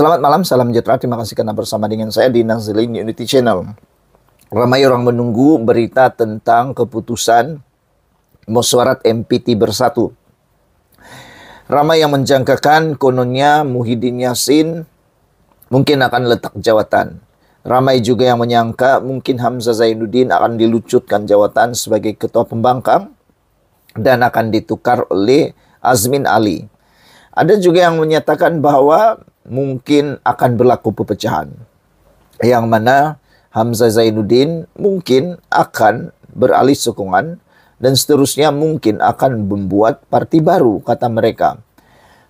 Selamat malam, salam sejahtera. Terima kasih karena bersama dengan saya di Nazilin Unity Channel. Ramai orang menunggu berita tentang keputusan mesyuarat MPT Bersatu. Ramai yang menjangkakan kononnya Muhyiddin Yassin mungkin akan letak jawatan. Ramai juga yang menyangka mungkin Hamzah Zainuddin akan dilucutkan jawatan sebagai ketua pembangkang dan akan ditukar oleh Azmin Ali. Ada juga yang menyatakan bahwa mungkin akan berlaku perpecahan. Yang mana Hamzah Zainuddin mungkin akan beralih sokongan dan seterusnya mungkin akan membuat parti baru kata mereka.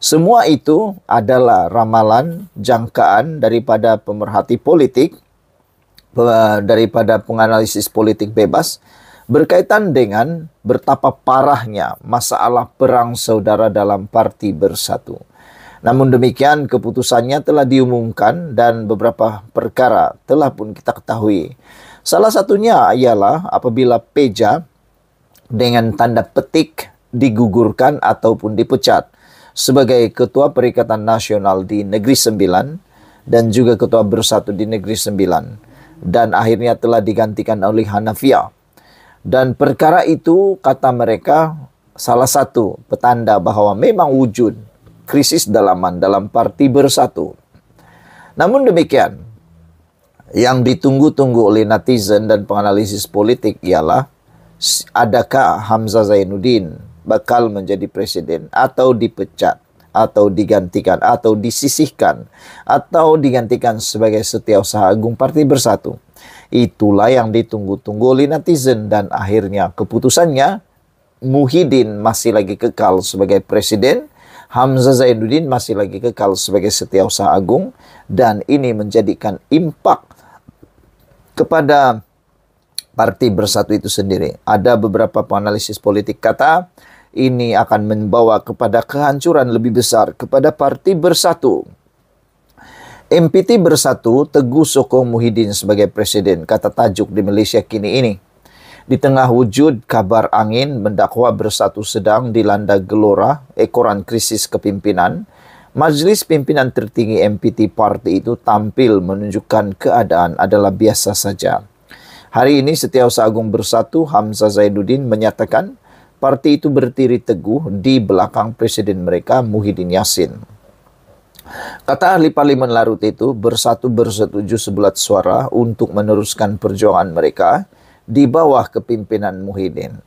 Semua itu adalah ramalan, jangkaan daripada pemerhati politik, daripada penganalisis politik bebas berkaitan dengan betapa parahnya masalah perang saudara dalam parti bersatu. Namun demikian keputusannya telah diumumkan dan beberapa perkara telah pun kita ketahui. Salah satunya ialah apabila Peja dengan tanda petik digugurkan ataupun dipecat sebagai Ketua Perikatan Nasional di Negeri Sembilan dan juga Ketua Bersatu di Negeri Sembilan dan akhirnya telah digantikan oleh Hanafiah. Dan perkara itu kata mereka salah satu petanda bahwa memang wujud krisis dalaman dalam parti bersatu. Namun demikian, yang ditunggu-tunggu oleh netizen dan penganalisis politik ialah adakah Hamzah Zainuddin bakal menjadi presiden atau dipecat atau digantikan atau disisihkan atau digantikan sebagai setiausaha agung partai bersatu. Itulah yang ditunggu-tunggu oleh netizen dan akhirnya keputusannya Muhyiddin masih lagi kekal sebagai presiden Hamzah Zainuddin masih lagi kekal sebagai setiausaha agung dan ini menjadikan impak kepada Parti Bersatu itu sendiri. Ada beberapa analisis politik kata ini akan membawa kepada kehancuran lebih besar kepada Parti Bersatu. MPT Bersatu Teguh Soko Muhyiddin sebagai presiden, kata tajuk di Malaysia kini ini. Di tengah wujud kabar angin mendakwa bersatu sedang dilanda gelora ekoran krisis kepimpinan, majelis pimpinan tertinggi MPT partai itu tampil menunjukkan keadaan adalah biasa saja. Hari ini Setiausaha Agung Bersatu Hamzah Zainuddin menyatakan parti itu berdiri teguh di belakang presiden mereka Muhyiddin Yassin. Kata ahli parlimen Larut itu bersatu bersetuju sebulat suara untuk meneruskan perjuangan mereka di bawah kepimpinan Muhyiddin.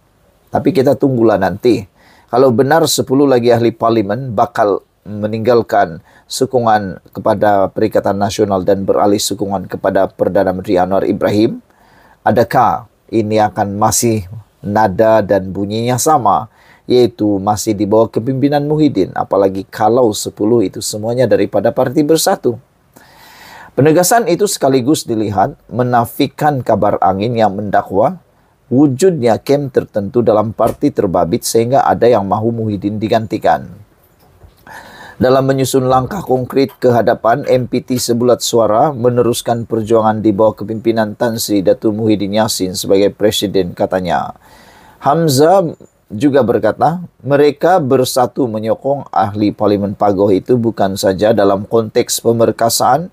Tapi kita tunggulah nanti. Kalau benar 10 lagi ahli parlimen bakal meninggalkan sukungan kepada Perikatan Nasional dan beralih sukungan kepada Perdana Menteri Anwar Ibrahim, adakah ini akan masih nada dan bunyinya sama? yaitu masih di bawah kepimpinan Muhyiddin apalagi kalau 10 itu semuanya daripada parti bersatu Penegasan itu sekaligus dilihat menafikan kabar angin yang mendakwa wujudnya kem tertentu dalam parti terbabit sehingga ada yang mahu Muhyiddin digantikan. Dalam menyusun langkah konkret ke hadapan, MPT sebulat suara meneruskan perjuangan di bawah kepimpinan Tan Sri Datu Muhyiddin Yassin sebagai presiden katanya. Hamzah juga berkata, mereka bersatu menyokong ahli parlimen Pagoh itu bukan saja dalam konteks pemerkasaan,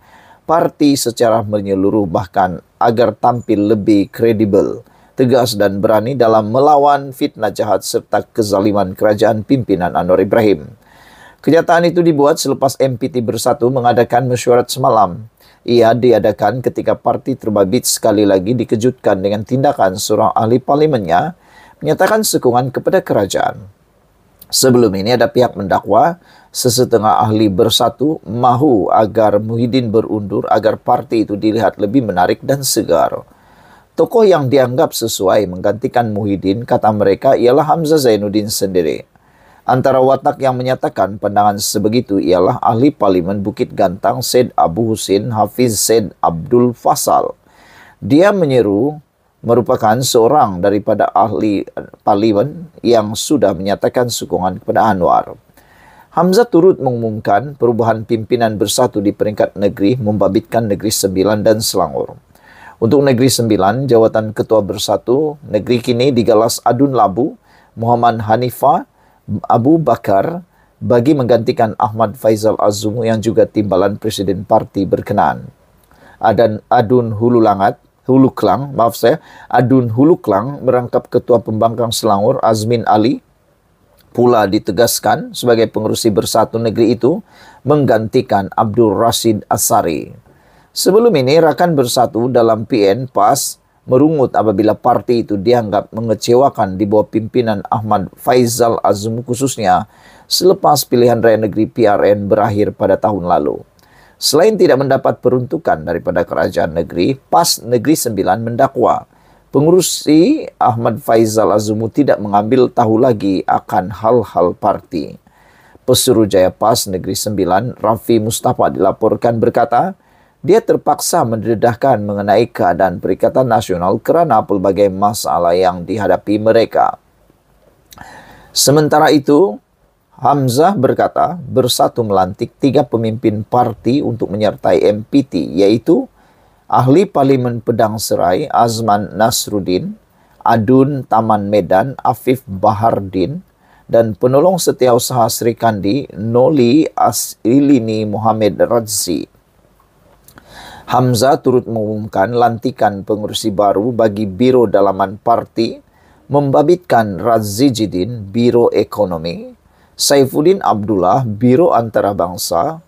Parti secara menyeluruh bahkan agar tampil lebih kredibel, tegas dan berani dalam melawan fitnah jahat serta kezaliman kerajaan pimpinan Anwar Ibrahim. Kenyataan itu dibuat selepas MPT Bersatu mengadakan mesyuarat semalam. Ia diadakan ketika Parti Terbabit sekali lagi dikejutkan dengan tindakan seorang ahli parlimennya menyatakan sekungan kepada kerajaan. Sebelum ini ada pihak mendakwa sesetengah ahli bersatu mahu agar Muhyiddin berundur agar parti itu dilihat lebih menarik dan segar. Tokoh yang dianggap sesuai menggantikan Muhyiddin kata mereka ialah Hamzah Zainuddin sendiri. Antara watak yang menyatakan pandangan sebegitu ialah ahli parlimen Bukit Gantang Said Abu Husin Hafiz Said Abdul Fasal. Dia menyeru merupakan seorang daripada ahli parlimen yang sudah menyatakan sokongan kepada Anwar. Hamzah turut mengumumkan perubahan pimpinan bersatu di peringkat negeri membabitkan Negeri Sembilan dan Selangor. Untuk Negeri Sembilan, jawatan Ketua Bersatu, negeri kini digalas Adun Labu, Muhammad Hanifa, Abu Bakar, bagi menggantikan Ahmad Faizal Azum yang juga timbalan Presiden Parti berkenaan. Adan Adun Hulu Klang, maaf saya, Adun Hulu Klang merangkap Ketua Pembangkang Selangor Azmin Ali, pula ditegaskan sebagai pengurusi bersatu negeri itu menggantikan Abdul Rashid Asari. Sebelum ini Rakan Bersatu dalam PN PAS merungut apabila parti itu dianggap mengecewakan di bawah pimpinan Ahmad Faizal Azum khususnya selepas pilihan raya negeri PRN berakhir pada tahun lalu. Selain tidak mendapat peruntukan daripada kerajaan negeri, PAS Negeri Sembilan mendakwa Pengurusi Ahmad Faizal Azumu tidak mengambil tahu lagi akan hal-hal parti. Pesuruh Jaya Pas Negeri Sembilan, Rafi Mustafa dilaporkan berkata, dia terpaksa mendedahkan mengenai keadaan Perikatan Nasional kerana pelbagai masalah yang dihadapi mereka. Sementara itu, Hamzah berkata bersatu melantik tiga pemimpin parti untuk menyertai MPT, yaitu ahli parlimen Pedang Serai Azman Nasruddin, Adun Taman Medan Afif Bahardin, dan penolong setiausaha Sri Kandi Noli Asilini Muhammad Radzi. Hamzah turut mengumumkan lantikan pengurusi baru bagi Biro Dalaman Parti, membabitkan Radzi Jidin, Biro Ekonomi, Saifuddin Abdullah, Biro Antarabangsa,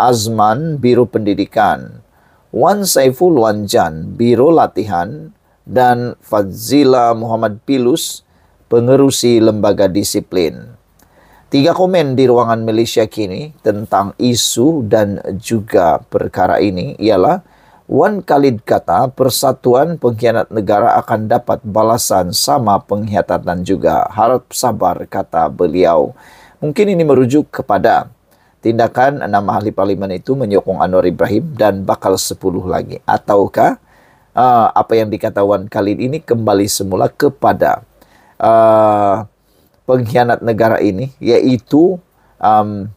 Azman, Biro Pendidikan, Wan Saiful Wanjan, Biro Latihan, dan Fazila Muhammad Pilus, pengerusi lembaga disiplin. Tiga komen di ruangan Malaysia kini tentang isu dan juga perkara ini ialah Wan Khalid kata persatuan pengkhianat negara akan dapat balasan sama pengkhianatan juga. Harap sabar kata beliau. Mungkin ini merujuk kepada Tindakan enam ahli parlimen itu menyokong Anwar Ibrahim dan bakal sepuluh lagi. Ataukah uh, apa yang dikatakan kali ini kembali semula kepada uh, pengkhianat negara ini, yaitu um,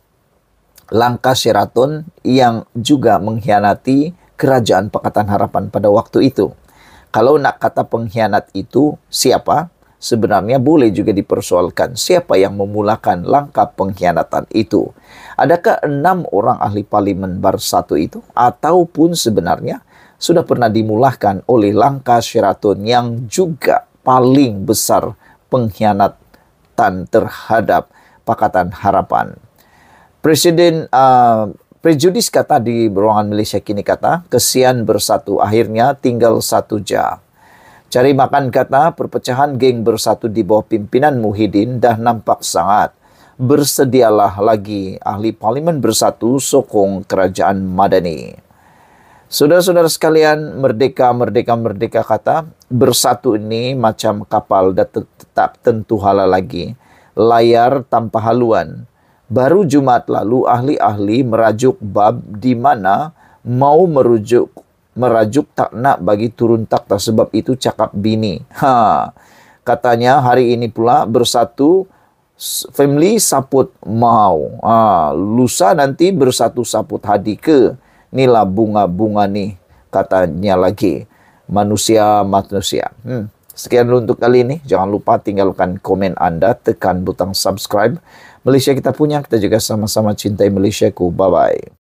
langkah Sheraton yang juga mengkhianati kerajaan Pakatan Harapan pada waktu itu. Kalau nak kata pengkhianat itu siapa? sebenarnya boleh juga dipersoalkan siapa yang memulakan langkah pengkhianatan itu. Adakah enam orang ahli parlimen bar satu itu ataupun sebenarnya sudah pernah dimulakan oleh langkah Sheraton yang juga paling besar pengkhianatan terhadap Pakatan Harapan. Presiden uh, Prejudis kata di ruangan Malaysia kini kata, kesian bersatu akhirnya tinggal satu jam Cari makan kata perpecahan geng bersatu di bawah pimpinan Muhyiddin dah nampak sangat. Bersedialah lagi ahli parlimen bersatu sokong kerajaan Madani. Saudara-saudara sekalian, merdeka, merdeka, merdeka kata bersatu ini macam kapal dan tetap tentu halal lagi. Layar tanpa haluan. Baru Jumat lalu ahli-ahli merajuk bab di mana mau merujuk merajuk tak nak bagi turun takhta sebab itu cakap bini. Ha. Katanya hari ini pula bersatu family saput mau. Ha. Lusa nanti bersatu saput hadi ke Inilah bunga-bunga nih katanya lagi. Manusia-manusia. Hmm. Sekian dulu untuk kali ini. Jangan lupa tinggalkan komen Anda, tekan butang subscribe. Malaysia kita punya, kita juga sama-sama cintai Malaysia ku Bye-bye.